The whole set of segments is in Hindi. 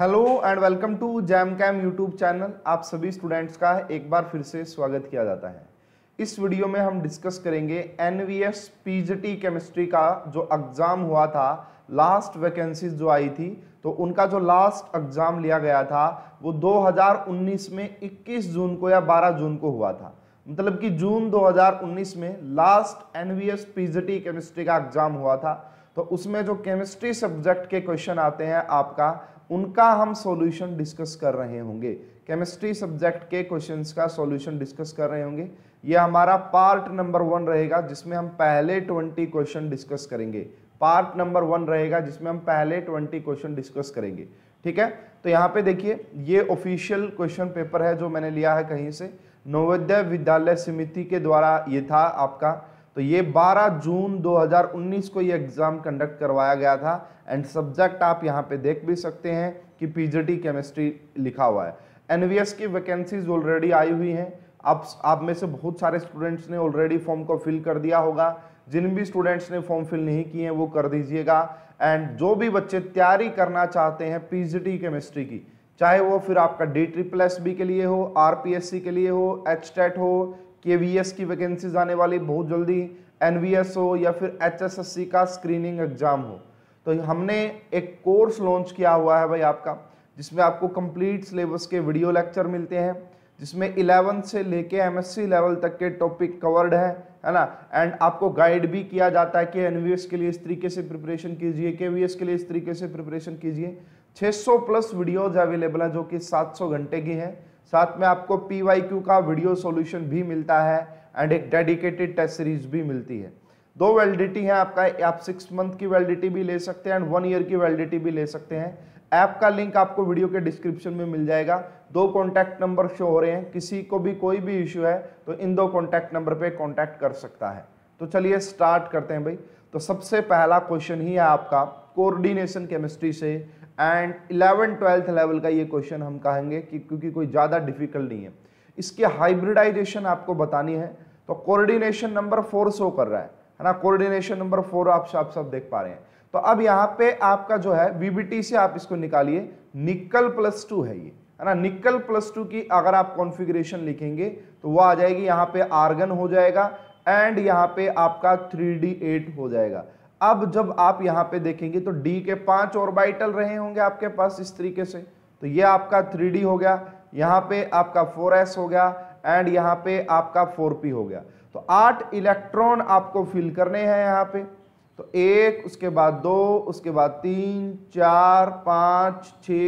Hello and welcome to jam cam YouTube channel आप सभी स्टूडेंट्स का एक बार फिर से स्वागत किया जाता है इस वीडियो में हम डिस्कस करेंगे एन वी केमिस्ट्री का जो एग्ज़ाम हुआ था लास्ट वैकेंसीज जो आई थी तो उनका जो लास्ट एग्ज़ाम लिया गया था वो 2019 में 21 जून को या 12 जून को हुआ था मतलब कि जून 2019 में लास्ट एन वी केमिस्ट्री का एग्ज़ाम हुआ था तो उसमें जो केमिस्ट्री सब्जेक्ट के क्वेश्चन आते हैं आपका उनका हम सॉल्यूशन डिस्कस कर रहे होंगे केमिस्ट्री सब्जेक्ट के क्वेश्चंस का सॉल्यूशन डिस्कस कर रहे होंगे ये हमारा पार्ट नंबर वन रहेगा जिसमें हम पहले ट्वेंटी क्वेश्चन डिस्कस करेंगे पार्ट नंबर वन रहेगा जिसमें हम पहले ट्वेंटी क्वेश्चन डिस्कस करेंगे ठीक है तो यहाँ पे देखिए ये ऑफिशियल क्वेश्चन पेपर है जो मैंने लिया है कहीं से नवोदय विद्यालय समिति के द्वारा ये था आपका तो ये 12 जून 2019 को ये एग्ज़ाम कंडक्ट करवाया गया था एंड सब्जेक्ट आप यहाँ पे देख भी सकते हैं कि पी केमिस्ट्री लिखा हुआ है एन की वैकेंसीज ऑलरेडी आई हुई हैं आप आप में से बहुत सारे स्टूडेंट्स ने ऑलरेडी फॉर्म को फिल कर दिया होगा जिन भी स्टूडेंट्स ने फॉर्म फिल नहीं किए हैं वो कर दीजिएगा एंड जो भी बच्चे तैयारी करना चाहते हैं पी केमिस्ट्री की चाहे वो फिर आपका डी ट्रिपल एस बी के लिए हो आर पी एस सी के लिए हो एच टेट हो के वी एस की वैकेंसीज आने वाली बहुत जल्दी एन वी एस हो या फिर एच एस एस सी का स्क्रीनिंग एग्जाम हो तो हमने एक कोर्स लॉन्च किया हुआ है भाई आपका जिसमें आपको कंप्लीट सिलेबस के वीडियो लेक्चर मिलते हैं जिसमें इलेवन से लेके सी लेवल तक के टॉपिक कवर्ड है है ना एंड आपको गाइड भी किया जाता है कि एस के लिए इस तरीके से प्रिपरेशन कीजिए के वी के लिए इस तरीके से प्रिपरेशन कीजिए 600 प्लस वीडियोज अवेलेबल है जो कि 700 घंटे की हैं साथ में आपको पी वाई क्यू का वीडियो सॉल्यूशन भी मिलता है एंड एक डेडिकेटेड टेस्ट सीरीज भी मिलती है दो वैलिडिटी है आपका आप सिक्स मंथ की वैलिडिटी भी ले सकते हैं एंड वन ईयर की वैलिडिटी भी ले सकते हैं ऐप का लिंक आपको वीडियो के डिस्क्रिप्शन में मिल जाएगा दो कॉन्टैक्ट नंबर शो हो रहे हैं किसी को भी कोई भी इश्यू है तो इन दो कॉन्टैक्ट नंबर पर कॉन्टैक्ट कर सकता है तो चलिए स्टार्ट करते हैं भाई तो सबसे पहला क्वेश्चन ही है आपका कोऑर्डिनेशन केमिस्ट्री से एंड इलेवन ट्वेल्थ लेवल का ये क्वेश्चन हम कहेंगे कि क्योंकि कोई ज़्यादा डिफिकल्ट नहीं है इसकी हाइब्रिडाइजेशन आपको बतानी है तो कोऑर्डिनेशन नंबर फोर शो कर रहा है है ना कोऑर्डिनेशन नंबर फोर आप सब सब देख पा रहे हैं तो अब यहाँ पे आपका जो है वीबीटी से आप इसको निकालिए निकल प्लस टू है ये है ना निकल प्लस टू की अगर आप कॉन्फिग्रेशन लिखेंगे तो वो आ जाएगी यहाँ पे आर्गन हो जाएगा एंड यहाँ पे आपका थ्री डी एट हो जाएगा अब जब आप यहां पे देखेंगे तो डी के पांच ऑर्बिटल रहे होंगे आपके पास इस तरीके से तो ये आपका थ्री हो गया यहाँ पे आपका फोर हो गया एंड यहाँ पे आपका फोर हो गया तो आठ इलेक्ट्रॉन आपको फिल करने हैं यहाँ पे तो एक उसके बाद दो उसके बाद तीन चार पाँच छ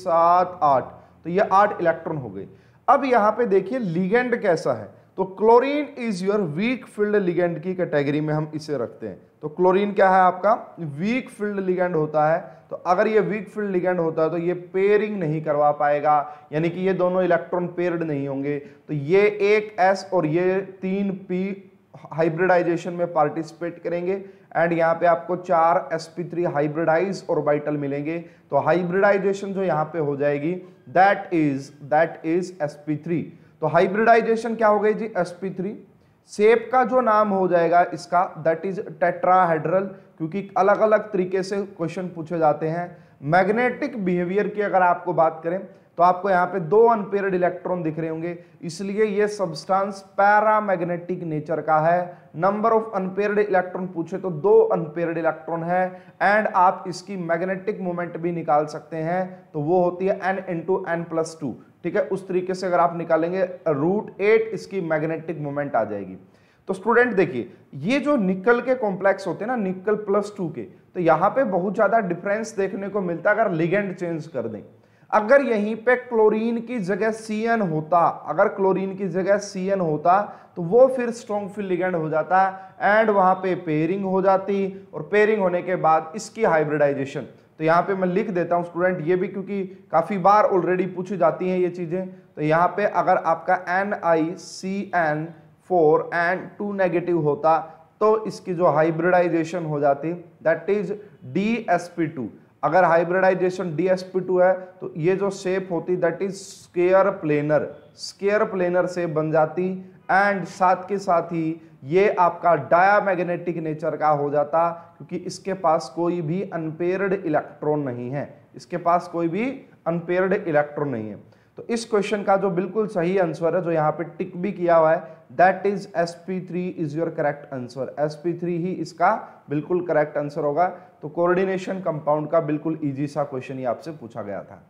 सात आठ तो ये आठ इलेक्ट्रॉन हो गए अब यहां पे देखिए लीगेंड कैसा है तो chlorine is your weak field ligand की कैटेगरी में हम इसे रखते हैं तो क्लोरीन क्या है आपका वीक फील्ड लिगेंड होता है तो अगर ये वीक फील्ड लिगेंड होता है तो ये पेयरिंग नहीं करवा पाएगा यानी कि ये दोनों इलेक्ट्रॉन पेयर्ड नहीं होंगे तो ये एक एस और ये तीन पी हाइब्रिडाइजेशन में पार्टिसिपेट करेंगे एंड यहाँ पे आपको चार sp3 हाइब्रिडाइज और बाइटल मिलेंगे तो हाइब्रिडाइजेशन जो यहाँ पे हो जाएगी that is that is sp3 तो हाइब्रिडाइजेशन क्या हो गई जी sp3 सेप का जो नाम हो जाएगा इसका दैट इज टेट्राहेड्रल क्योंकि अलग अलग तरीके से क्वेश्चन पूछे जाते हैं मैग्नेटिक बिहेवियर की अगर आपको बात करें तो आपको यहाँ पे दो अनपेयर्ड इलेक्ट्रॉन दिख रहे होंगे इसलिए ये सब्सटेंस पैरामैग्नेटिक नेचर का है नंबर ऑफ अनपेयर्ड इलेक्ट्रॉन पूछे तो दो अनपेयर्ड इलेक्ट्रॉन है एंड आप इसकी मैग्नेटिक मोमेंट भी निकाल सकते हैं तो वो होती है N into N plus two ठीक है उस तरीके से अगर आप निकालेंगे रूट एट इसकी मैग्नेटिक मोमेंट आ जाएगी तो स्टूडेंट देखिए ये जो निकल के कॉम्प्लेक्स होते हैं ना निकल प्लस टू के तो यहाँ पे बहुत ज़्यादा डिफरेंस देखने को मिलता है अगर लिगेंड चेंज कर दें अगर यहीं पे क्लोरीन की जगह सी होता अगर क्लोरीन की जगह सी होता तो वो फिर स्ट्रॉन्ग फिल लिगेंड हो जाता एंड वहां पे पेयरिंग हो जाती और पेयरिंग होने के बाद इसकी हाइब्रिडाइजेशन तो यहाँ पे मैं लिख देता हूँ स्टूडेंट ये भी क्योंकि काफ़ी बार ऑलरेडी पूछी जाती हैं ये चीज़ें तो यहाँ पे अगर आपका N I C N four N two negative होता तो इसकी जो हाइब्रिडाइजेशन हो जाती that is D S P two अगर hybridization D S P two है तो ये जो शेप होती that is square planar square planar से बन जाती एंड साथ के साथ ही ये आपका मैग्नेटिक नेचर का हो जाता क्योंकि इसके पास कोई भी अनपेयर्ड इलेक्ट्रॉन नहीं है इसके पास कोई भी अनपेयर्ड इलेक्ट्रॉन नहीं है तो इस क्वेश्चन का जो बिल्कुल सही आंसर है जो यहाँ पे टिक भी किया हुआ है that is S P three is your correct answer S P three ही इसका बिल्कुल करेक्ट आंसर होगा तो कोऑर्डिनेशन कंपाउंड का बिल्कुल इजी सा क्वेश्चन ही आपसे पूछा गया था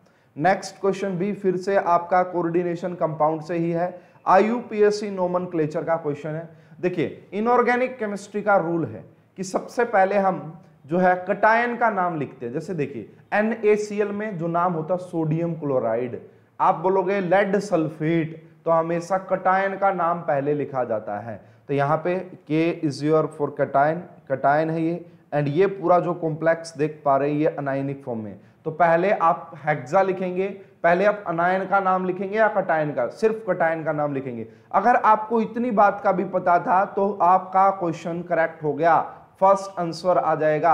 नेक्स्ट क्वेश्चन भी फिर से आपका कोऑर्डिनेशन कंपाउंड से ही है I U P S C nomenclature का क्वेश्चन है देखिए इनऑर्गेनिक केमिस्ट्री का रूल है कि सबसे पहले हम जो है कटायन का नाम लिखते हैं जैसे देखिए NaCl में जो नाम होता है सोडियम क्लोराइड आप बोलोगे लेड सल्फेट तो हमेशा कटायन का नाम पहले लिखा जाता है तो यहाँ पे K is your for cation cation है ये एंड ये पूरा जो कॉम्प्लेक्स देख पा रहे हैं ये अनाइनिक फॉर्म में तो पहले आप हेक्सा लिखेंगे पहले आप अनायन का नाम लिखेंगे या कटायन का सिर्फ कटायन का नाम लिखेंगे अगर आपको इतनी बात का भी पता था तो आपका क्वेश्चन करेक्ट हो गया फर्स्ट आंसर आ जाएगा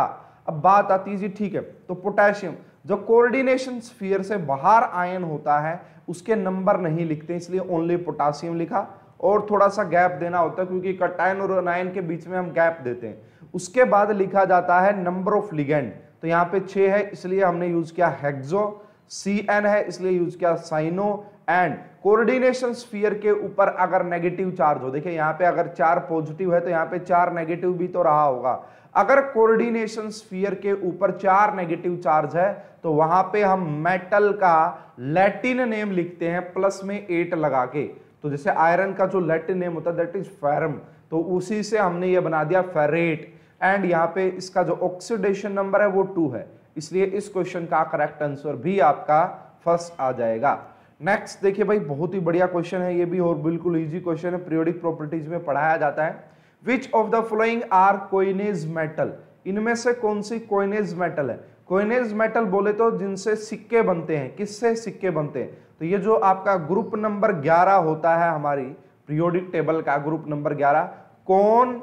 अब बात आती है ठीक है तो पोटेशियम जो कोऑर्डिनेशन स्फीयर से बाहर आयन होता है उसके नंबर नहीं लिखते इसलिए ओनली पोटासियम लिखा और थोड़ा सा गैप देना होता है क्योंकि कटायन और अनायन के बीच में हम गैप देते हैं उसके बाद लिखा जाता है नंबर ऑफ लिगेंड तो यहाँ पे छह है इसलिए हमने यूज़ किया हेक्सो सी एन है इसलिए यूज किया साइनो एंड कोऑर्डिनेशन स्फीयर के ऊपर अगर नेगेटिव चार्ज हो देखिए यहां पे अगर चार पॉजिटिव है तो यहां पे चार नेगेटिव भी तो रहा होगा अगर कोऑर्डिनेशन स्फीयर के ऊपर चार नेगेटिव चार्ज है तो वहां पे हम मेटल का लैटिन नेम लिखते हैं प्लस में एट लगा के तो जैसे आयरन का जो लैटिन नेम होता है दैट इज फेरम तो उसी से हमने ये बना दिया फेरेट एंड यहाँ पे इसका जो ऑक्सीडेशन नंबर है वो टू है इसलिए इस क्वेश्चन का करेक्ट आंसर भी आपका फर्स्ट आ जाएगा नेक्स्ट देखिए भाई बहुत ही बढ़िया क्वेश्चन है ये भी और बिल्कुल इजी क्वेश्चन है प्रियोडिक प्रॉपर्टीज में पढ़ाया जाता है which of the following are coinage metal इनमें से कौन सी कोइनेज मेटल है कोइनेज मेटल बोले तो जिनसे सिक्के बनते हैं किससे सिक्के बनते हैं तो ये जो आपका ग्रुप नंबर ग्यारह होता है हमारी प्रियोडिक टेबल का ग्रुप नंबर ग्यारह कौन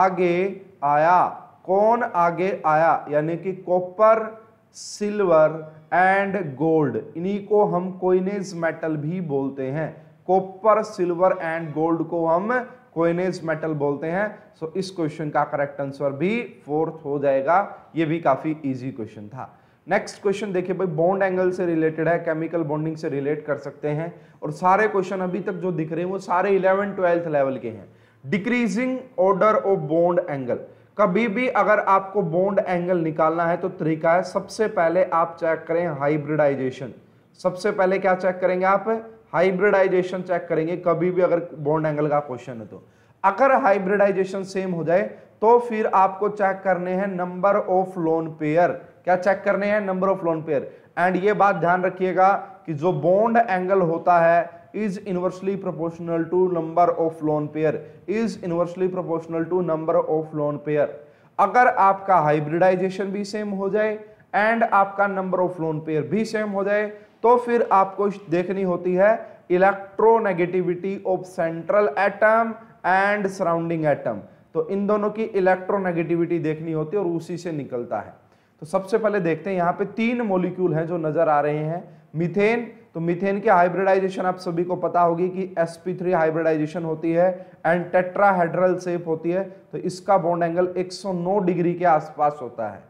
आगे आया कौन आगे आया यानी कि कॉपर सिल्वर एंड गोल्ड इन्हीं को हम कोइनेज मेटल भी बोलते हैं कॉपर सिल्वर एंड गोल्ड को हम कोइनेज मेटल बोलते हैं सो इस क्वेश्चन का करेक्ट आंसर भी फोर्थ हो जाएगा ये भी काफ़ी इजी क्वेश्चन था नेक्स्ट क्वेश्चन देखिए भाई बॉन्ड एंगल से रिलेटेड है केमिकल बॉन्डिंग से रिलेट कर सकते हैं और सारे क्वेश्चन अभी तक जो दिख रहे हैं वो सारे इलेवन ट्वेल्थ लेवल के हैं decreasing order of bond angle कभी भी अगर आपको बॉन्ड एंगल निकालना है तो तरीका है सबसे पहले आप चेक करें हाइब्रिडाइजेशन सबसे पहले क्या चेक करेंगे आप हाइब्रिडाइजेशन चेक करेंगे कभी भी अगर बॉन्ड एंगल का क्वेश्चन है तो अगर हाइब्रिडाइजेशन सेम हो जाए तो फिर आपको चेक करने हैं नंबर ऑफ लोन पेयर क्या चेक करने हैं number of lone pair and ये बात ध्यान रखिएगा कि जो बॉन्ड एंगल होता है is inversely proportional to number of lone pair is inversely proportional to number of lone pair अगर आपका हाइब्रिडाइजेशन भी सेम हो जाए एंड आपका नंबर ऑफ लोन पेयर भी सेम हो जाए तो फिर आपको देखनी होती है electronegativity of central atom and surrounding atom तो इन दोनों की इलेक्ट्रोनेगेटिविटी देखनी होती है और उसी से निकलता है तो सबसे पहले देखते हैं यहां पे तीन मॉलिक्यूल हैं जो नजर आ रहे हैं मीथेन तो मिथेन की हाइब्रिडाइजेशन आप सभी को पता होगी कि sp3 हाइब्रिडाइजेशन होती है एंड टेट्राहेड्रल सेप होती है तो इसका बॉन्ड एंगल 109 डिग्री के आसपास होता है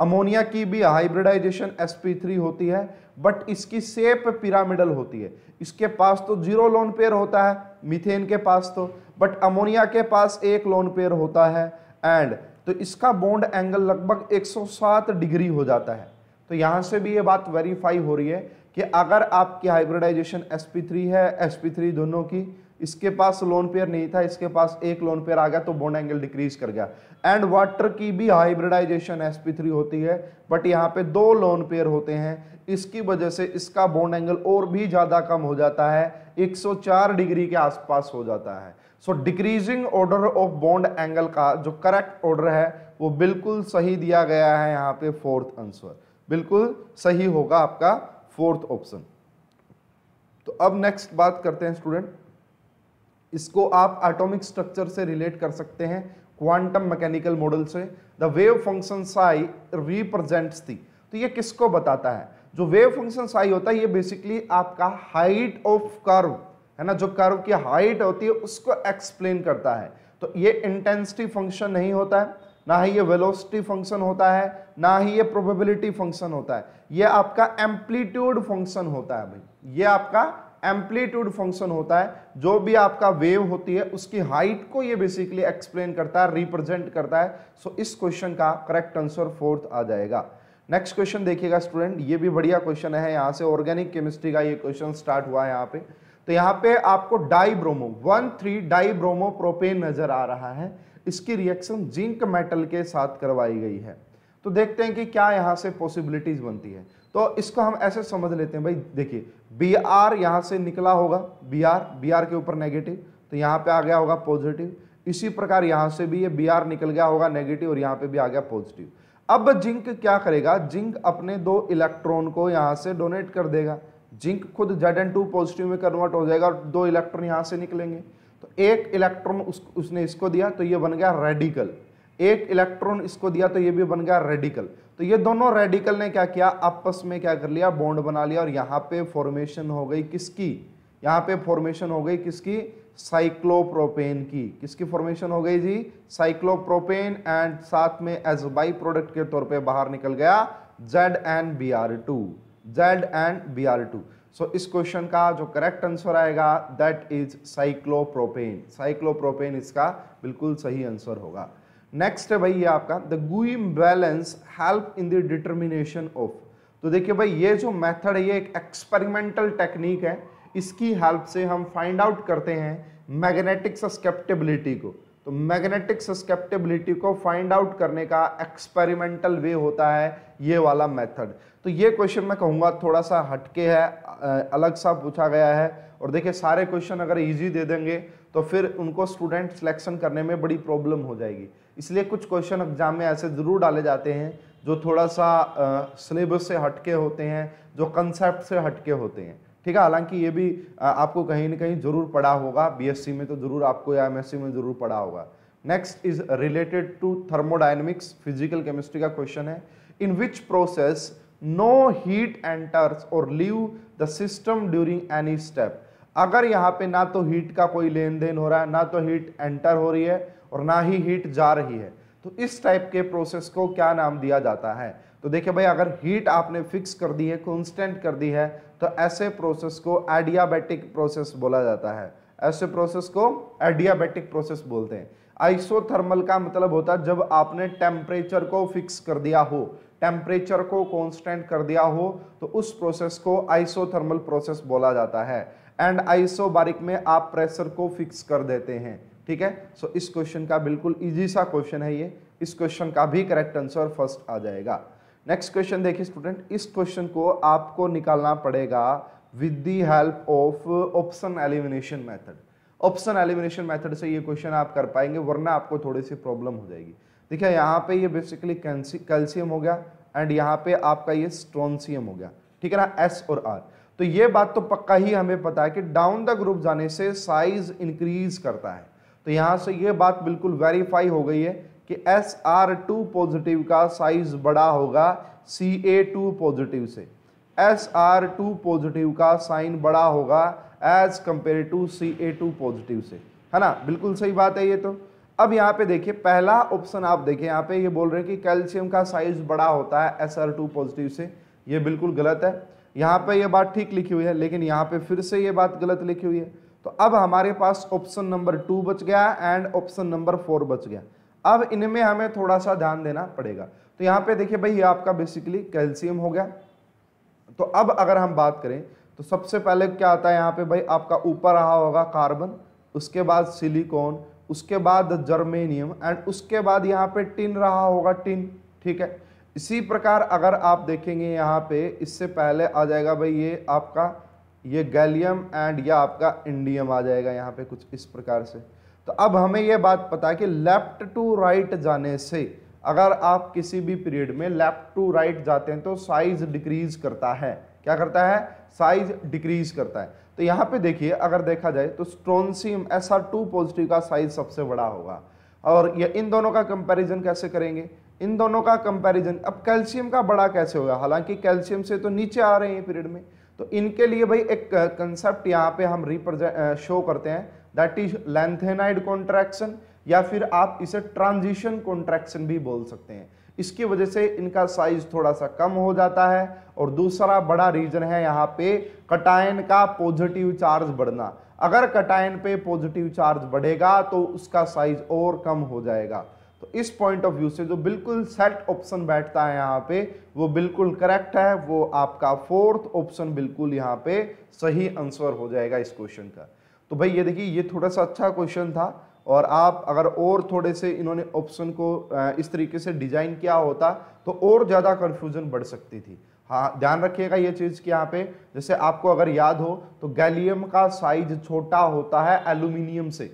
अमोनिया की भी हाइब्रिडाइजेशन sp3 होती है बट इसकी सेप पिरामिडल होती है इसके पास तो जीरो लोन पेयर होता है मिथेन के पास तो बट अमोनिया के पास एक लोन पेयर होता है एंड तो इसका बॉन्ड एंगल लगभग 107 डिग्री हो जाता है तो यहां से भी ये बात वेरीफाई हो रही है कि अगर आपकी हाइब्रिडाइजेशन sp3 है sp3 दोनों की इसके पास लोन पेयर नहीं था इसके पास एक लोन पेयर आ गया तो बोन एंगल डिक्रीज कर गया एंड वाटर की भी हाइब्रिडाइजेशन sp3 होती है बट यहाँ पे दो लोन पेयर होते हैं इसकी वजह से इसका बॉन्ड एंगल और भी ज़्यादा कम हो जाता है 104 डिग्री के आसपास हो जाता है so decreasing order of bond angle का जो करेक्ट ऑर्डर है वो बिल्कुल सही दिया गया है यहाँ पे फोर्थ आंसर बिल्कुल सही होगा आपका फोर्थ ऑप्शन तो अब नेक्स्ट बात करते हैं स्टूडेंट इसको आप एटॉमिक स्ट्रक्चर से रिलेट कर सकते हैं क्वांटम मैकेनिकल मॉडल से the wave function psi represents थी तो ये किसको बताता है जो वेव फंक्शन साई होता है ये बेसिकली आपका हाइट ऑफ कर्व है ना जो कर्व की हाइट होती है उसको एक्सप्लेन करता है तो ये इंटेंसिटी फंक्शन नहीं होता है ना ही ये वेलोसिटी फंक्शन होता है ना ही ये प्रोबेबिलिटी फंक्शन होता है ये आपका एम्पलीट्यूड फंक्शन होता है भाई ये आपका एम्पलीट्यूड फंक्शन होता है जो भी आपका वेव होती है उसकी हाइट को ये बेसिकली एक्सप्लेन करता है रिप्रेजेंट करता है सो so, इस क्वेश्चन का करेक्ट आंसर फोर्थ आ जाएगा नेक्स्ट क्वेश्चन देखिएगा स्टूडेंट ये भी बढ़िया क्वेश्चन है यहाँ से ऑर्गेनिक केमिस्ट्री का ये क्वेश्चन स्टार्ट हुआ है यहाँ पे तो यहाँ पे आपको dibromo one three dibromo propane नजर आ रहा है इसकी रिएक्शन जिंक मेटल के साथ करवाई गई है तो देखते हैं कि क्या यहाँ से पॉसिबिलिटीज बनती है तो इसको हम ऐसे समझ लेते हैं भाई देखिए बी आर यहाँ से निकला होगा बी आर बी आर के ऊपर नेगेटिव तो यहाँ पे आ गया होगा पॉजिटिव इसी प्रकार यहाँ से भी ये बी आर निकल गया होगा नेगेटिव और यहाँ पे भी आ गया पॉजिटिव अब जिंक क्या करेगा जिंक अपने दो इलेक्ट्रॉन को यहाँ से डोनेट कर देगा जिंक खुद जेड एन टू पॉजिटिव में कन्वर्ट हो जाएगा और दो इलेक्ट्रॉन यहाँ से निकलेंगे तो एक इलेक्ट्रॉन उस, उसने इसको दिया तो ये बन गया रेडिकल एक इलेक्ट्रॉन इसको दिया तो ये भी बन गया रेडिकल तो ये दोनों रेडिकल ने क्या किया आपस में क्या कर लिया बॉन्ड बना लिया और यहाँ पे फॉर्मेशन हो गई किसकी यहाँ पे फॉर्मेशन हो गई किसकी साइक्लोप्रोपेन की किसकी फॉर्मेशन हो गई जी साइक्लोप्रोपेन एंड साथ में एज बाई प्रोडक्ट के तौर पे बाहर निकल गया Z and B R two Z and B R two so इस क्वेश्चन का जो करेक्ट आंसर आएगा दैट इज साइक्लोप्रोपेन साइक्लोप्रोपेन इसका बिल्कुल सही आंसर होगा नेक्स्ट है भाई ये आपका the Gouy balance help in the determination of तो देखिए भाई ये जो मेथड है ये एक एक्सपेरिमेंटल टेक्निक है इसकी हेल्प से हम फाइंड आउट करते हैं मैग्नेटिक सस्केप्टेबिलिटी को तो मैग्नेटिक सस्केप्टेबिलिटी को फाइंड आउट करने का एक्सपेरिमेंटल वे होता है ये वाला मेथड तो ये क्वेश्चन मैं कहूँगा थोड़ा सा हटके है अलग सा पूछा गया है और देखिए सारे क्वेश्चन अगर इजी दे देंगे तो फिर उनको स्टूडेंट सिलेक्शन करने में बड़ी प्रॉब्लम हो जाएगी इसलिए कुछ क्वेश्चन एग्जाम में ऐसे ज़रूर डाले जाते हैं जो थोड़ा सा सिलेबस से हटके होते हैं जो कंसेप्ट से हटके होते हैं ठीक है हालांकि ये भी आपको कहीं ना कहीं जरूर पढ़ा होगा बीएससी में तो जरूर आपको या एमएससी में जरूर पढ़ा होगा next is related to thermodynamics physical chemistry का क्वेश्चन है in which process no heat enters और leave the system during any step अगर यहाँ पे ना तो हीट का कोई लेन देन हो रहा है ना तो हीट एंटर हो रही है और ना ही हीट जा रही है तो इस टाइप के प्रोसेस को क्या नाम दिया जाता है तो देखिए भाई अगर हीट आपने फिक्स कर दी है कॉन्स्टेंट कर दी है तो ऐसे प्रोसेस को एडियाबेटिक प्रोसेस बोला जाता है ऐसे प्रोसेस को एडियाबेटिक प्रोसेस बोलते हैं आइसोथर्मल का मतलब होता है जब आपने टेम्परेचर को फिक्स कर दिया हो टेम्परेचर को कांस्टेंट कर दिया हो तो उस प्रोसेस को आइसोथर्मल प्रोसेस बोला जाता है एंड आइसोबारिक में आप प्रेशर को फिक्स कर देते हैं ठीक है सो so, इस क्वेश्चन का बिल्कुल इजी सा क्वेश्चन है ये इस क्वेश्चन का भी करेक्ट आंसर फर्स्ट आ जाएगा नेक्स्ट क्वेश्चन देखिए स्टूडेंट इस क्वेश्चन को आपको निकालना पड़ेगा with the help of option elimination method option elimination method से ये क्वेश्चन आप कर पाएंगे वरना आपको थोड़ी सी प्रॉब्लम हो जाएगी देखिए यहाँ पे ये बेसिकली कैल्सियम हो गया एंड यहाँ पे आपका ये स्ट्रॉन्सियम हो गया ठीक है ना एस और आर तो ये बात तो पक्का ही हमें पता है कि डाउन द ग्रुप जाने से साइज इंक्रीज करता है तो यहाँ से ये बात बिल्कुल वेरीफाई हो गई है कि एस आर टू पॉजिटिव का साइज बड़ा होगा सी ए टू पॉजिटिव से एस आर टू पॉजिटिव का साइन बड़ा होगा as compare to C A two positive से है ना बिल्कुल सही बात है ये तो अब यहाँ पे देखिए पहला ऑप्शन आप देखिए यहाँ पे ये बोल रहे हैं कि कैल्शियम का साइज बड़ा होता है एस आर टू पॉजिटिव से ये बिल्कुल गलत है यहाँ पे ये बात ठीक लिखी हुई है लेकिन यहाँ पे फिर से ये बात गलत लिखी हुई है तो अब हमारे पास ऑप्शन नंबर टू बच गया एंड ऑप्शन नंबर फोर बच गया अब इनमें हमें थोड़ा सा ध्यान देना पड़ेगा तो यहाँ पे देखिए भाई ये आपका बेसिकली कैल्शियम हो गया तो अब अगर हम बात करें तो सबसे पहले क्या आता है यहाँ पे भाई आपका ऊपर रहा होगा कार्बन उसके बाद सिलिकॉन उसके बाद जर्मेनियम एंड उसके बाद यहाँ पे टिन रहा होगा टिन ठीक है इसी प्रकार अगर आप देखेंगे यहाँ पे इससे पहले आ जाएगा भाई ये आपका ये गैलियम एंड या आपका इंडियम आ जाएगा यहाँ पे कुछ इस प्रकार से तो अब हमें यह बात पता है कि लेफ्ट टू राइट जाने से अगर आप किसी भी पीरियड में लेफ्ट टू राइट जाते हैं तो साइज डिक्रीज करता है क्या करता है साइज डिक्रीज करता है तो यहाँ पे देखिए अगर देखा जाए तो strontium S R two positive का साइज सबसे बड़ा होगा और ये इन दोनों का कंपैरिजन कैसे करेंगे इन दोनों का कंपैरिजन अब कैल्शियम का बड़ा कैसे होगा हालांकि कैल्शियम से तो नीचे आ रहे हैं पीरियड में तो इनके लिए भाई एक कंसेप्ट यहाँ पे हम रिप्रेजेंट शो करते हैं दैट इज लेंथेनाइड कॉन्ट्रैक्शन या फिर आप इसे ट्रांजिशन कॉन्ट्रैक्शन भी बोल सकते हैं इसकी वजह से इनका साइज थोड़ा सा कम हो जाता है और दूसरा बड़ा रीजन है यहाँ पे कटायन का पॉजिटिव चार्ज बढ़ना अगर कटायन पे पॉजिटिव चार्ज बढ़ेगा तो उसका साइज और कम हो जाएगा तो इस पॉइंट ऑफ व्यू से जो बिल्कुल सेट ऑप्शन बैठता है यहाँ पे वो बिल्कुल करेक्ट है वो आपका फोर्थ ऑप्शन बिल्कुल यहाँ पे सही आंसर हो जाएगा इस क्वेश्चन का तो भाई ये देखिए ये थोड़ा सा अच्छा क्वेश्चन था और आप अगर और थोड़े से इन्होंने ऑप्शन को इस तरीके से डिजाइन किया होता तो और ज़्यादा कन्फ्यूजन बढ़ सकती थी हाँ ध्यान रखिएगा ये चीज़ कि यहाँ पे जैसे आपको अगर याद हो तो गैलियम का साइज छोटा होता है एल्यूमिनियम से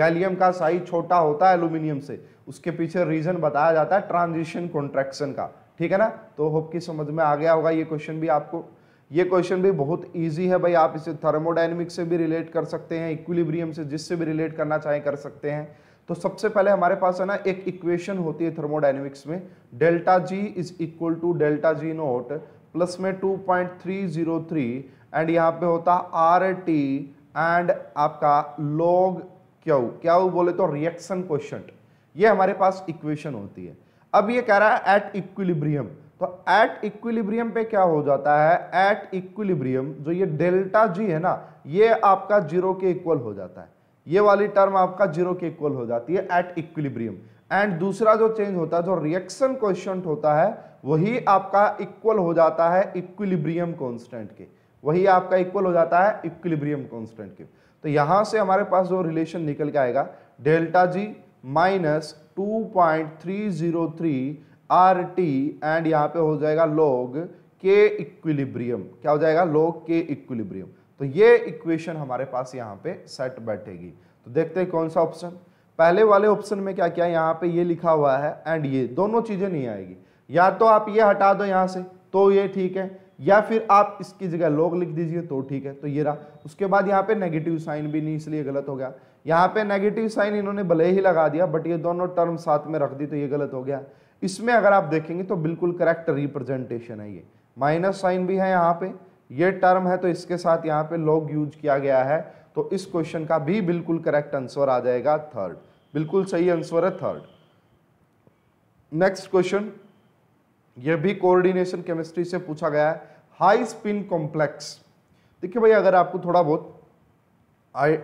गैलियम का साइज छोटा होता है एल्यूमिनियम से उसके पीछे रीजन बताया जाता है ट्रांजिशन कॉन्ट्रैक्शन का ठीक है ना तो होप की समझ में आ गया होगा ये क्वेश्चन भी आपको ये क्वेश्चन भी बहुत इजी है भाई आप इसे थर्मोडाइनमिक से भी रिलेट कर सकते हैं इक्विलिब्रियम से जिससे भी रिलेट करना चाहें कर सकते हैं तो सबसे पहले हमारे पास है ना एक इक्वेशन होती है थर्मोडाइनमिक्स में delta G is equal to delta G naught plus में 2.303 एंड यहाँ पे होता आर टी एंड आपका लॉग क्यू क्या बोले तो रिएक्शन क्वेश्चन ये हमारे पास इक्वेशन होती है अब ये कह रहा है एट इक्विलिब्रियम तो एट इक्विलिब्रियम पे क्या हो जाता है एट इक्विलिब्रियम जो ये डेल्टा जी है ना ये आपका जीरो के इक्वल हो जाता है ये वाली टर्म आपका जीरो के इक्वल हो जाती है एट इक्विलिब्रियम एंड दूसरा जो चेंज होता है जो रिएक्शन क्वेश्चन होता है वही आपका इक्वल हो जाता है इक्विलिब्रियम कॉन्स्टेंट के वही आपका इक्वल हो जाता है इक्विलिब्रियम कॉन्स्टेंट के तो यहां से हमारे पास जो रिलेशन निकल के आएगा delta G minus two point three zero three R T and यहाँ पे हो जाएगा लॉग के इक्विलिब्रियम क्या हो जाएगा लॉग के इक्विलिब्रियम तो ये इक्वेशन हमारे पास यहाँ पे सेट बैठेगी तो देखते हैं कौन सा ऑप्शन पहले वाले ऑप्शन में क्या क्या यहाँ पे ये लिखा हुआ है एंड ये दोनों चीज़ें नहीं आएगी या तो आप ये हटा दो यहाँ से तो ये ठीक है या फिर आप इसकी जगह लोग लिख दीजिए तो ठीक है तो ये रहा उसके बाद यहाँ पे नेगेटिव साइन भी नहीं इसलिए गलत हो गया यहाँ पे नेगेटिव साइन इन्होंने भले ही लगा दिया बट ये दोनों टर्म साथ में रख दी तो ये गलत हो गया इसमें अगर आप देखेंगे तो बिल्कुल करेक्ट रिप्रेजेंटेशन है ये माइनस साइन भी है यहाँ पे ये टर्म है तो इसके साथ यहाँ पे लॉग यूज किया गया है तो इस क्वेश्चन का भी बिल्कुल करेक्ट आंसर आ जाएगा थर्ड बिल्कुल सही आंसर है थर्ड नेक्स्ट क्वेश्चन यह भी कोऑर्डिनेशन केमिस्ट्री से पूछा गया है हाई स्पिन कॉम्प्लेक्स देखिए भाई अगर आपको थोड़ा बहुत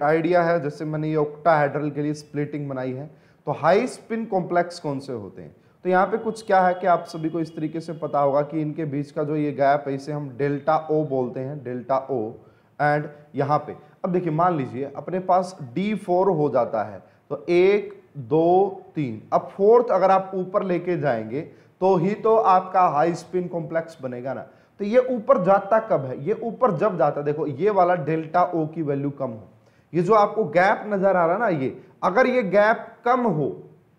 आइडिया है जैसे मैंने ये ओक्टाहेड्रल के लिए स्प्लिटिंग बनाई है तो हाई स्पिन कॉम्प्लेक्स कौन से होते हैं तो यहाँ पे कुछ क्या है कि आप सभी को इस तरीके से पता होगा कि इनके बीच का जो ये गैप है इसे हम डेल्टा ओ बोलते हैं डेल्टा ओ एंड यहाँ पे अब देखिए मान लीजिए अपने पास डी फोर हो जाता है तो एक दो तीन अब फोर्थ अगर आप ऊपर लेके जाएंगे तो ही तो आपका हाई स्पिन कॉम्प्लेक्स बनेगा ना तो ये ऊपर जाता कब है ये ऊपर जब जाता देखो ये वाला डेल्टा ओ की वैल्यू कम हो ये जो आपको गैप नजर आ रहा ना ये अगर ये गैप कम हो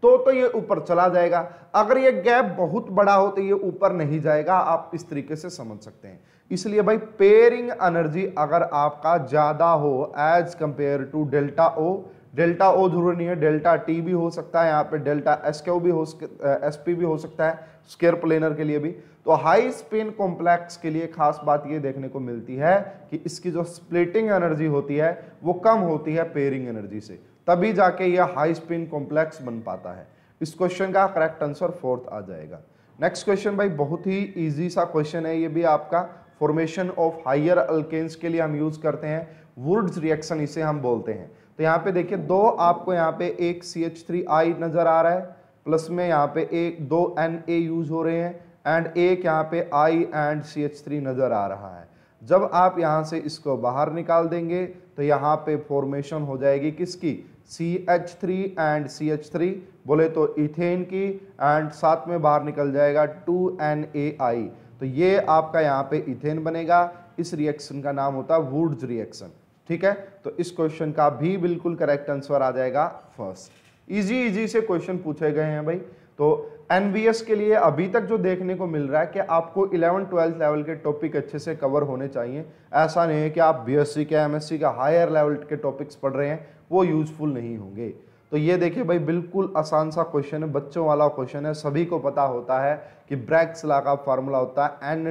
तो तो ये ऊपर चला जाएगा अगर ये गैप बहुत बड़ा हो तो ये ऊपर नहीं जाएगा आप इस तरीके से समझ सकते हैं इसलिए भाई पेयरिंग एनर्जी अगर आपका ज़्यादा हो as compare to delta O delta O जरूरी नहीं है डेल्टा टी भी हो सकता है यहाँ पे डेल्टा एस क्यू भी हो एस पी भी हो सकता है स्केयर प्लेनर के लिए भी तो हाई स्पिन कॉम्प्लेक्स के लिए खास बात ये देखने को मिलती है कि इसकी जो स्प्लिटिंग एनर्जी होती है वो कम होती है पेयरिंग एनर्जी से तभी जाके यह हाई स्पिन कॉम्प्लेक्स बन पाता है इस क्वेश्चन का करेक्ट आंसर फोर्थ आ जाएगा नेक्स्ट क्वेश्चन भाई बहुत ही ईजी सा क्वेश्चन है ये भी आपका फॉर्मेशन ऑफ हायर अल्केन्स के लिए हम यूज़ करते हैं वुड्स रिएक्शन इसे हम बोलते हैं तो यहाँ पे देखिए दो आपको यहाँ पे एक सी एच थ्री आई नज़र आ रहा है प्लस में यहाँ पे एक दो एन ए यूज़ हो रहे हैं एंड एक यहाँ पे I and C H three नज़र आ रहा है जब आप यहाँ से इसको बाहर निकाल देंगे तो यहाँ पे फॉर्मेशन हो जाएगी किसकी C H three and C H three बोले तो इथेन की एंड साथ में बाहर निकल जाएगा टू एन ए आई तो ये आपका यहाँ पे इथेन बनेगा इस रिएक्शन का नाम होता है वुड्स रिएक्शन ठीक है तो इस क्वेश्चन का भी बिल्कुल करेक्ट आंसर आ जाएगा फर्स्ट इजी इजी से क्वेश्चन पूछे गए हैं भाई तो एन के लिए अभी तक जो देखने को मिल रहा है कि आपको इलेवन ट्वेल्थ लेवल के टॉपिक अच्छे से कवर होने चाहिए ऐसा नहीं है कि आप बी के एम का हायर लेवल के टॉपिक्स पढ़ रहे हैं वो यूज़फुल नहीं होंगे तो ये देखिए भाई बिल्कुल आसान सा क्वेश्चन है बच्चों वाला क्वेश्चन है सभी को पता होता है कि ब्रैक्स ला का फार्मूला होता है N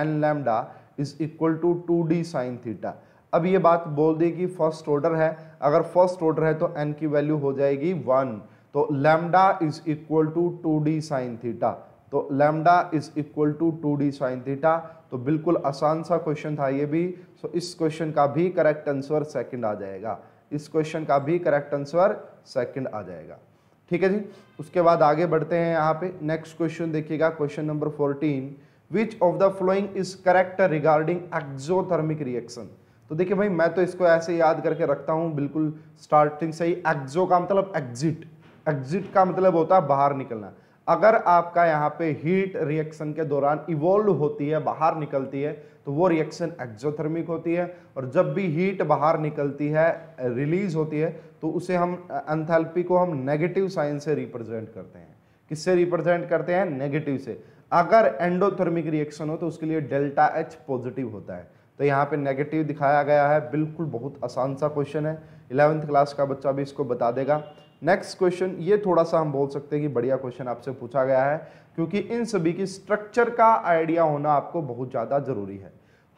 N lambda is equal to two D sine theta अब ये बात बोल दी कि फर्स्ट ऑर्डर है अगर फर्स्ट ऑर्डर है तो एन की वैल्यू हो जाएगी वन तो lambda is equal to two D sine theta तो lambda is equal to two D sine theta तो बिल्कुल आसान सा क्वेश्चन था ये भी सो इस क्वेश्चन का भी करेक्ट आंसर सेकंड आ जाएगा इस क्वेश्चन का भी करेक्ट आंसर सेकंड आ जाएगा ठीक है जी उसके बाद आगे बढ़ते हैं यहाँ पे नेक्स्ट क्वेश्चन देखिएगा question number fourteen which of the following is correct regarding exothermic reaction तो देखिए भाई मैं तो इसको ऐसे याद करके रखता हूँ बिल्कुल स्टार्टिंग से ही एक्जो का मतलब एग्जिट एग्जिट का मतलब होता है बाहर निकलना अगर आपका यहाँ पे हीट रिएक्शन के दौरान इवोल्व होती है बाहर निकलती है तो वो रिएक्शन एक्जोथर्मिक होती है और जब भी हीट बाहर निकलती है रिलीज होती है तो उसे हम एंथैल्पी को हम नेगेटिव साइन से रिप्रेजेंट करते हैं किससे रिप्रेजेंट करते हैं नेगेटिव से अगर एंडोथर्मिक रिएक्शन हो तो उसके लिए डेल्टा एच पॉजिटिव होता है तो यहाँ पे नेगेटिव दिखाया गया है बिल्कुल बहुत आसान सा क्वेश्चन है इलेवेंथ क्लास का बच्चा भी इसको बता देगा नेक्स्ट क्वेश्चन ये थोड़ा सा हम बोल सकते हैं कि बढ़िया क्वेश्चन आपसे पूछा गया है क्योंकि इन सभी की स्ट्रक्चर का आइडिया होना आपको बहुत ज़्यादा जरूरी है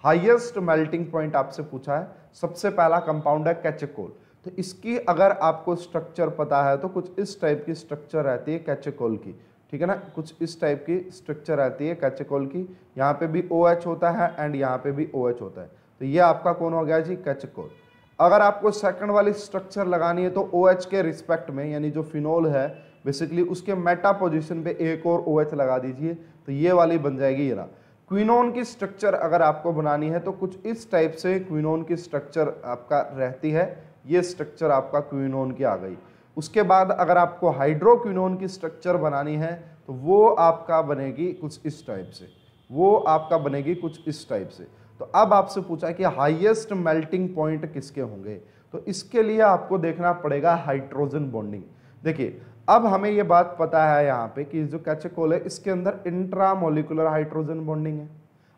हाइएस्ट मेल्टिंग पॉइंट आपसे पूछा है सबसे पहला कंपाउंड है कैचकोल तो इसकी अगर आपको स्ट्रक्चर पता है तो कुछ इस टाइप की स्ट्रक्चर रहती है कैचकोल की ठीक है ना कुछ इस टाइप की स्ट्रक्चर रहती है कैचकोल की यहाँ पे भी ओ OH होता है एंड यहाँ पे भी ओ OH होता है तो ये आपका कौन हो गया जी कैचकोल अगर आपको सेकंड वाली स्ट्रक्चर लगानी है तो ओ OH के रिस्पेक्ट में यानी जो फिनोल है बेसिकली उसके मेटा पोजिशन पे एक और ओ OH लगा दीजिए तो ये वाली बन जाएगी इरा क्विनोन की स्ट्रक्चर अगर आपको बनानी है तो कुछ इस टाइप से क्विनोन की स्ट्रक्चर आपका रहती है ये स्ट्रक्चर आपका क्विनोन की आ गई उसके बाद अगर आपको हाइड्रोक्विनोन की स्ट्रक्चर बनानी है तो वो आपका बनेगी कुछ इस टाइप से वो आपका बनेगी कुछ इस टाइप से तो अब आपसे पूछा कि हाईएस्ट मेल्टिंग पॉइंट किसके होंगे तो इसके लिए आपको देखना पड़ेगा हाइड्रोजन बॉन्डिंग देखिए अब हमें यह बात पता है यहां पे कि जो कैचेकोल है इसके अंदर इंट्रामोलिकुलर हाइड्रोजन बॉन्डिंग है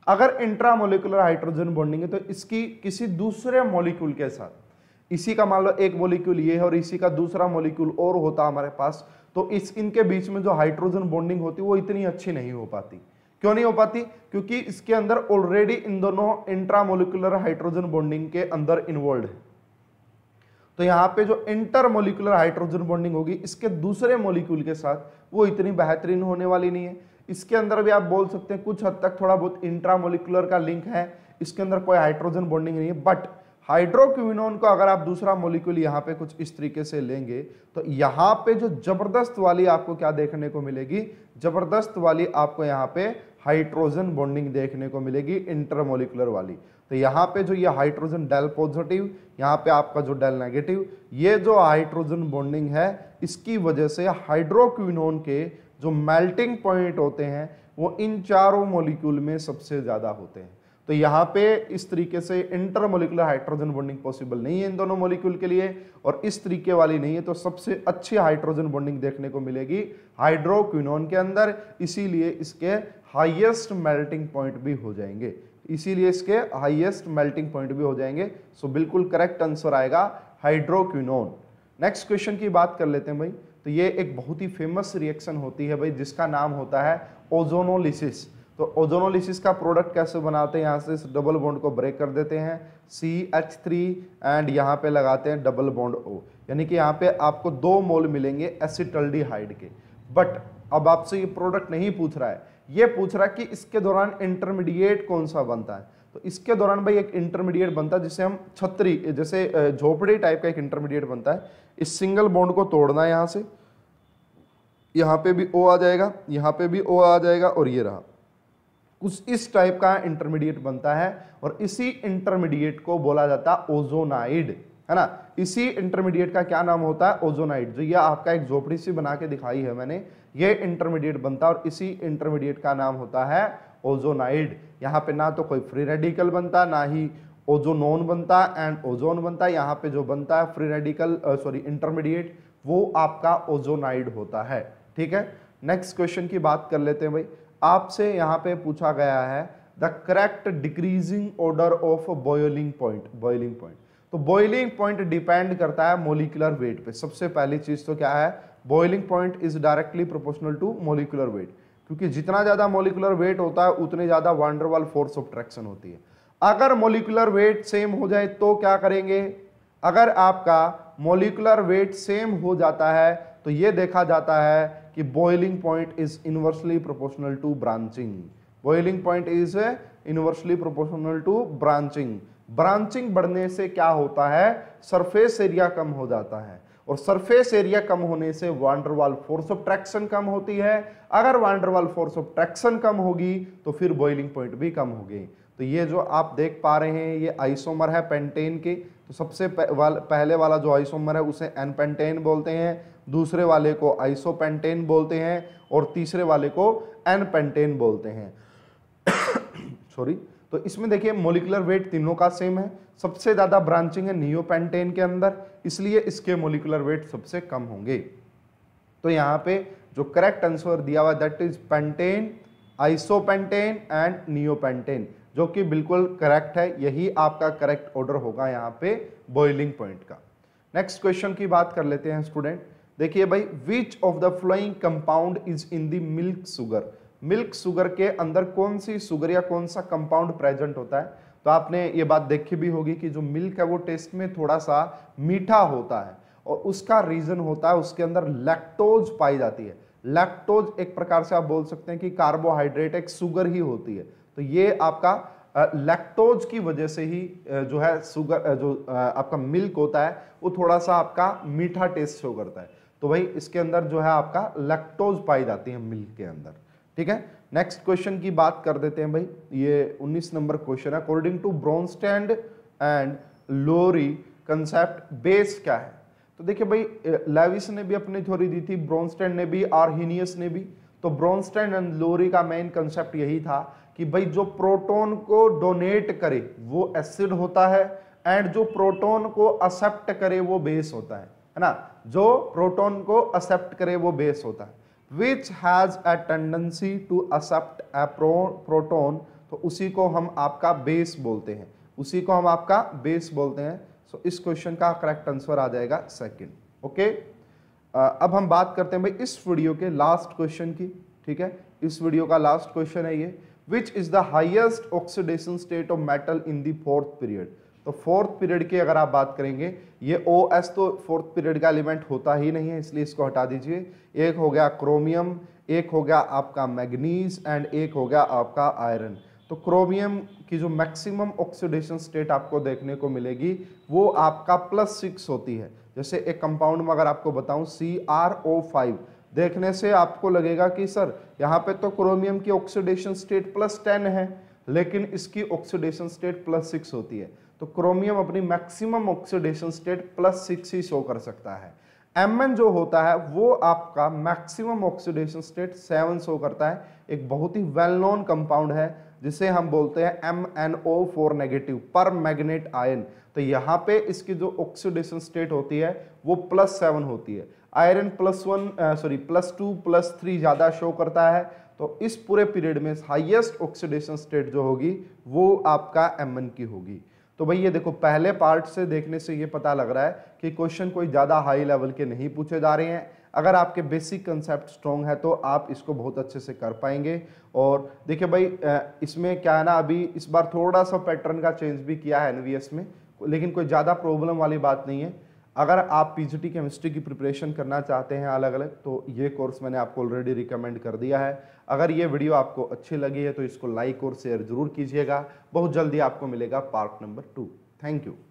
अगर इंट्रामोलिकुलर हाइड्रोजन बॉन्डिंग है तो इसकी किसी दूसरे मॉलिक्यूल के साथ इसी का मान लो एक मॉलिक्यूल ये है और इसी का दूसरा मॉलिक्यूल और होता हमारे पास तो इस इनके बीच में जो हाइड्रोजन बॉन्डिंग होती है वो इतनी अच्छी नहीं हो पाती क्यों नहीं हो पाती क्योंकि इसके अंदर ऑलरेडी इन दोनों इंट्रामोलिकुलर हाइड्रोजन बॉन्डिंग के अंदर इन्वॉल्व है तो यहां पे जो इंटरमोलिकुलर हाइड्रोजन बॉन्डिंग होगी इसके दूसरे मोलिक्यूल के साथ वो इतनी बेहतरीन होने वाली नहीं है इसके अंदर भी आप बोल सकते हैं कुछ हद तक थोड़ा बहुत इंट्रामोलिकुलर का लिंक है इसके अंदर कोई हाइड्रोजन बॉन्डिंग नहीं है बट हाइड्रोक्विनोन को अगर आप दूसरा मोलिक्यूल यहाँ पे कुछ इस तरीके से लेंगे तो यहाँ पे जो जबरदस्त वाली आपको क्या देखने को मिलेगी जबरदस्त वाली आपको यहाँ पे हाइड्रोजन बॉन्डिंग देखने को मिलेगी इंटरमोलिकुलर वाली तो यहाँ पे जो ये हाइड्रोजन डेल पॉजिटिव यहाँ पे आपका जो डेल नेगेटिव ये जो हाइड्रोजन बॉन्डिंग है इसकी वजह से हाइड्रोक्विनोन के जो मेल्टिंग पॉइंट होते हैं वो इन चारों मोलिक्यूल में सबसे ज़्यादा होते हैं तो यहाँ पे इस तरीके से इंटरमोलिकुलर हाइड्रोजन बॉन्डिंग पॉसिबल नहीं है इन दोनों मोलिक्यूल के लिए और इस तरीके वाली नहीं है तो सबसे अच्छी हाइड्रोजन बॉन्डिंग देखने को मिलेगी हाइड्रोक्विनोन के अंदर इसीलिए इसके हाइएस्ट मेल्टिंग पॉइंट भी हो जाएंगे इसीलिए इसके हाइएस्ट मेल्टिंग पॉइंट भी हो जाएंगे सो बिल्कुल करेक्ट आंसर आएगा हाइड्रोक्विनोन नेक्स्ट क्वेश्चन की बात कर लेते हैं भाई तो ये एक बहुत ही फेमस रिएक्शन होती है भाई जिसका नाम होता है ओजोनोलिसिस तो ओजोनोलिसिस का प्रोडक्ट कैसे बनाते हैं यहाँ से इस डबल बॉन्ड को ब्रेक कर देते हैं सी एच थ्री एंड यहाँ पे लगाते हैं डबल बॉन्ड ओ यानी कि यहाँ पे आपको दो मोल मिलेंगे एसिटल्डिहाइड के बट अब आपसे ये प्रोडक्ट नहीं पूछ रहा है ये पूछ रहा है कि इसके दौरान इंटरमीडिएट कौन सा बनता है तो इसके दौरान भाई एक इंटरमीडिएट बनता है जिसे हम छतरी जैसे झोपड़ी टाइप का एक इंटरमीडिएट बनता है इस सिंगल बॉन्ड को तोड़ना है यहाँ से यहाँ पे भी ओ आ जाएगा यहाँ पे भी ओ आ जाएगा और ये रहा कुछ इस टाइप का इंटरमीडिएट बनता है और इसी इंटरमीडिएट को बोला जाता है ओजोनाइड है ना इसी इंटरमीडिएट का क्या नाम होता है ओजोनाइड जो ये आपका एक झोपड़ी सी बना के दिखाई है मैंने ये इंटरमीडिएट बनता है और इसी इंटरमीडिएट का नाम होता है ओजोनाइड यहाँ पे ना तो कोई फ्री रेडिकल बनता ना ही ओजोनोन बनता एंड ओजोन बनता है यहाँ पे जो बनता है फ्री रेडिकल सॉरी इंटरमीडिएट वो आपका ओजोनाइड होता है ठीक है नेक्स्ट क्वेश्चन की बात कर लेते हैं भाई आपसे यहाँ पे पूछा गया है the correct decreasing order of boiling point boiling point तो बॉयलिंग पॉइंट डिपेंड करता है मोलिकुलर वेट पे सबसे पहली चीज़ तो क्या है boiling point is directly proportional to molecular weight क्योंकि जितना ज़्यादा मोलिकुलर वेट होता है उतने ज़्यादा वांडरवाल फोर्स ऑफ ट्रैक्शन होती है अगर मोलिकुलर वेट सेम हो जाए तो क्या करेंगे अगर आपका मोलिकुलर वेट सेम हो जाता है तो ये देखा जाता है कि boiling point is inversely proportional to branching boiling point is inversely proportional to branching branching बढ़ने से क्या होता है सरफेस एरिया कम हो जाता है और सरफेस एरिया कम होने से वांडरवाल फोर्स ऑफ ट्रैक्शन कम होती है अगर वांडरवाल फोर्स ऑफ ट्रैक्शन कम होगी तो फिर बॉइलिंग पॉइंट भी कम होगी तो ये जो आप देख पा रहे हैं ये आइसोमर है पेंटेन के तो सबसे पहले वाला जो आइसोमर है उसे एन पेंटेन बोलते हैं दूसरे वाले को आइसोपेंटेन बोलते हैं और तीसरे वाले को एन पेंटेन बोलते हैं सॉरी तो इसमें देखिए मोलिकुलर वेट तीनों का सेम है सबसे ज़्यादा ब्रांचिंग है नियोपेंटेन के अंदर इसलिए इसके मोलिकुलर वेट सबसे कम होंगे तो यहां पे जो करेक्ट आंसर दिया हुआ that is pentane isopentane and neopentane जो कि बिल्कुल करेक्ट है यही आपका करेक्ट ऑर्डर होगा यहाँ पे बॉइलिंग पॉइंट का नेक्स्ट क्वेश्चन की बात कर लेते हैं स्टूडेंट देखिए भाई which of the following compound is in the milk sugar milk sugar के अंदर कौन सी सुगर या कौन सा कंपाउंड प्रेजेंट होता है तो आपने ये बात देखी भी होगी कि जो मिल्क है वो टेस्ट में थोड़ा सा मीठा होता है और उसका रीजन होता है उसके अंदर लैक्टोज पाई जाती है लैक्टोज एक प्रकार से आप बोल सकते हैं कि कार्बोहाइड्रेट एक सुगर ही होती है तो ये आपका लैक्टोज की वजह से ही जो है सुगर जो आपका मिल्क होता है वो थोड़ा सा आपका मीठा टेस्ट शो करता है तो भाई इसके अंदर जो है आपका लैक्टोज पाई जाती है मिल्क के अंदर ठीक है नेक्स्ट क्वेश्चन की बात कर देते हैं भाई ये 19 नंबर क्वेश्चन है according to Bronsted and Lowry concept base क्या है तो देखिए भाई लेविस ने भी अपनी थ्योरी दी थी ब्रॉन्स्टैंड ने भी आर्नियस ने भी तो ब्रॉन्स्टैंड एंड लोरी का मेन कंसेप्ट यही था कि भाई जो प्रोटोन को डोनेट करे वो एसिड होता है एंड जो प्रोटोन को एक्सेप्ट करे वो बेस होता है है ना जो प्रोटॉन को एक्सेप्ट करे वो बेस होता है which has a tendency to accept a proton तो उसी को हम आपका बेस बोलते हैं उसी को हम आपका बेस बोलते हैं सो so, इस क्वेश्चन का करेक्ट आंसर आ जाएगा सेकंड ओके okay? अब हम बात करते हैं भाई इस वीडियो के लास्ट क्वेश्चन की ठीक है इस वीडियो का लास्ट क्वेश्चन है ये which is the highest oxidation state of metal in the fourth period तो फोर्थ पीरियड की अगर आप बात करेंगे ये ओ एस तो फोर्थ पीरियड का एलिमेंट होता ही नहीं है इसलिए इसको हटा दीजिए एक हो गया क्रोमियम एक हो गया आपका मैग्नीज एंड एक हो गया आपका आयरन तो क्रोमियम की जो मैक्सिमम ऑक्सीडेशन स्टेट आपको देखने को मिलेगी वो आपका प्लस सिक्स होती है जैसे एक कंपाउंड में अगर आपको बताऊं सी आर ओ फाइव देखने से आपको लगेगा कि सर यहाँ पे तो क्रोमियम की ऑक्सीडेशन स्टेट प्लस टेन है लेकिन इसकी ऑक्सीडेशन स्टेट प्लस सिक्स होती है तो क्रोमियम अपनी maximum oxidation state plus six ही शो कर सकता है एम जो होता है वो आपका maximum oxidation state seven show करता है एक बहुत ही वेल नोन कंपाउंड है जिसे हम बोलते हैं M N O four negative permanganate ion तो यहाँ पे इसकी जो ऑक्सीडेशन स्टेट होती है वो प्लस सेवन होती है iron plus one sorry plus two plus three ज़्यादा शो करता है तो इस पूरे पीरियड में हाइएस्ट ऑक्सीडेशन स्टेट जो होगी वो आपका एम की होगी तो भाई ये देखो पहले पार्ट से देखने से ये पता लग रहा है कि क्वेश्चन कोई ज़्यादा हाई लेवल के नहीं पूछे जा रहे हैं अगर आपके बेसिक कंसेप्ट स्ट्रॉन्ग है तो आप इसको बहुत अच्छे से कर पाएंगे और देखिए भाई इसमें क्या है ना अभी इस बार थोड़ा सा पैटर्न का चेंज भी किया है एन में लेकिन कोई ज़्यादा प्रॉब्लम वाली बात नहीं है अगर आप पीजीटी केमिस्ट्री की प्रिपरेशन करना चाहते हैं अलग अलग तो ये कोर्स मैंने आपको ऑलरेडी रिकमेंड कर दिया है अगर ये वीडियो आपको अच्छी लगी है तो इसको लाइक और शेयर ज़रूर कीजिएगा बहुत जल्दी आपको मिलेगा part number two thank you